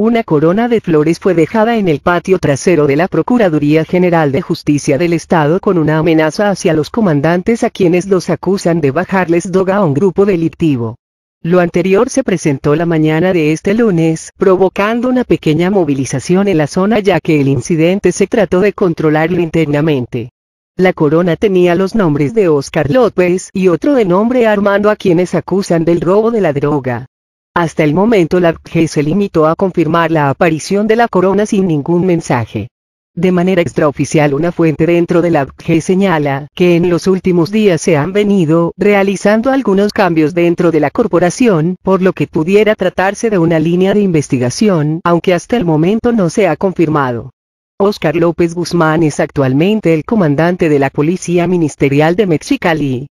Una corona de flores fue dejada en el patio trasero de la Procuraduría General de Justicia del Estado con una amenaza hacia los comandantes a quienes los acusan de bajarles droga a un grupo delictivo. Lo anterior se presentó la mañana de este lunes, provocando una pequeña movilización en la zona ya que el incidente se trató de controlarlo internamente. La corona tenía los nombres de Oscar López y otro de nombre Armando a quienes acusan del robo de la droga. Hasta el momento la G se limitó a confirmar la aparición de la corona sin ningún mensaje. De manera extraoficial una fuente dentro de la G señala que en los últimos días se han venido realizando algunos cambios dentro de la corporación, por lo que pudiera tratarse de una línea de investigación, aunque hasta el momento no se ha confirmado. Oscar López Guzmán es actualmente el comandante de la Policía Ministerial de Mexicali.